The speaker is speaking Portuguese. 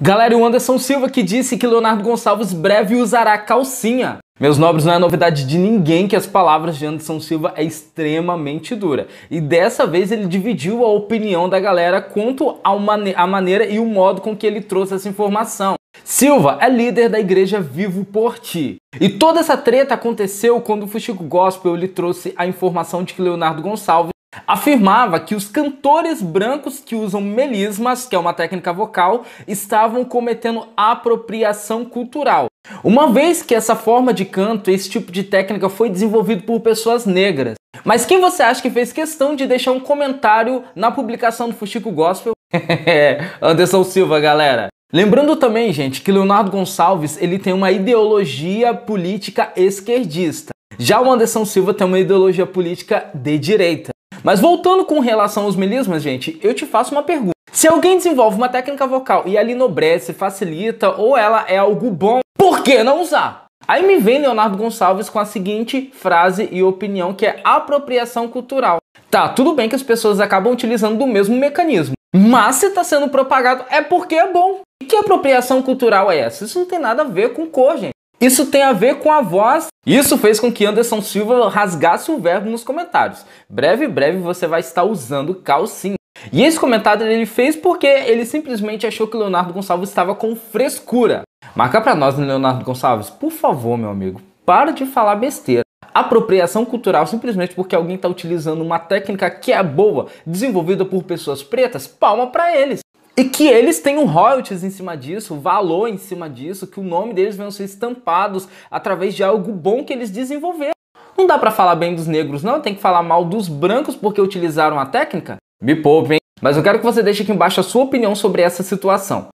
Galera, o Anderson Silva que disse que Leonardo Gonçalves breve usará calcinha. Meus nobres, não é novidade de ninguém que as palavras de Anderson Silva é extremamente dura. E dessa vez ele dividiu a opinião da galera quanto à mane maneira e o modo com que ele trouxe essa informação. Silva é líder da igreja Vivo por Ti. E toda essa treta aconteceu quando o Fuxico Gospel ele trouxe a informação de que Leonardo Gonçalves afirmava que os cantores brancos que usam melismas, que é uma técnica vocal, estavam cometendo apropriação cultural. Uma vez que essa forma de canto, esse tipo de técnica foi desenvolvido por pessoas negras. Mas quem você acha que fez questão de deixar um comentário na publicação do Fuxico Gospel? Anderson Silva, galera. Lembrando também, gente, que Leonardo Gonçalves ele tem uma ideologia política esquerdista. Já o Anderson Silva tem uma ideologia política de direita. Mas voltando com relação aos melismas, gente, eu te faço uma pergunta. Se alguém desenvolve uma técnica vocal e ela se facilita ou ela é algo bom, por que não usar? Aí me vem Leonardo Gonçalves com a seguinte frase e opinião que é apropriação cultural. Tá, tudo bem que as pessoas acabam utilizando do mesmo mecanismo, mas se está sendo propagado é porque é bom. E que apropriação cultural é essa? Isso não tem nada a ver com cor, gente. Isso tem a ver com a voz. Isso fez com que Anderson Silva rasgasse o verbo nos comentários. Breve, breve você vai estar usando calcinha. E esse comentário ele fez porque ele simplesmente achou que Leonardo Gonçalves estava com frescura. Marca para nós, Leonardo Gonçalves, por favor, meu amigo, para de falar besteira. Apropriação cultural simplesmente porque alguém está utilizando uma técnica que é boa, desenvolvida por pessoas pretas, palma para eles. E que eles tenham royalties em cima disso, valor em cima disso, que o nome deles venham ser estampados através de algo bom que eles desenvolveram. Não dá para falar bem dos negros, não, tem que falar mal dos brancos porque utilizaram a técnica? Me hein? Mas eu quero que você deixe aqui embaixo a sua opinião sobre essa situação.